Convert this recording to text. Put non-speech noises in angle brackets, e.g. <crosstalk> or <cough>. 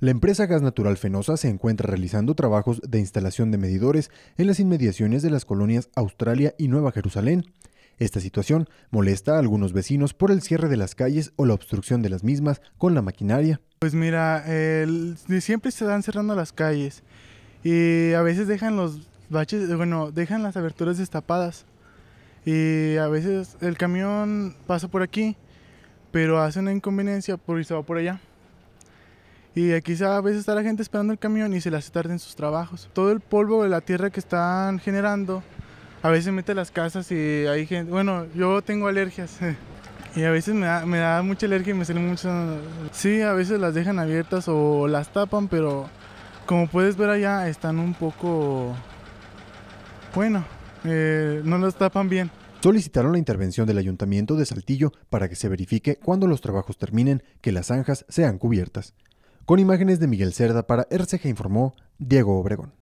La empresa Gas Natural Fenosa se encuentra realizando trabajos de instalación de medidores en las inmediaciones de las colonias Australia y Nueva Jerusalén. Esta situación molesta a algunos vecinos por el cierre de las calles o la obstrucción de las mismas con la maquinaria. Pues mira, siempre se dan cerrando las calles y a veces dejan los baches, bueno, dejan las aberturas destapadas y a veces el camión pasa por aquí, pero hace una inconveniencia por y se va por allá. Y quizá a veces está la gente esperando el camión y se le hace tarde en sus trabajos. Todo el polvo de la tierra que están generando, a veces mete las casas y hay gente... Bueno, yo tengo alergias. <laughs> Y a veces me da, mucha alergia y me sale mucho... Sí, a veces las dejan abiertas o las tapan, pero como puedes ver allá están un poco... Bueno, eh, no las tapan bien. Solicitaron la intervención del Ayuntamiento de Saltillo para que se verifique cuando los trabajos terminen que las zanjas sean cubiertas. Con imágenes de Miguel Cerda para RCG informó Diego Obregón.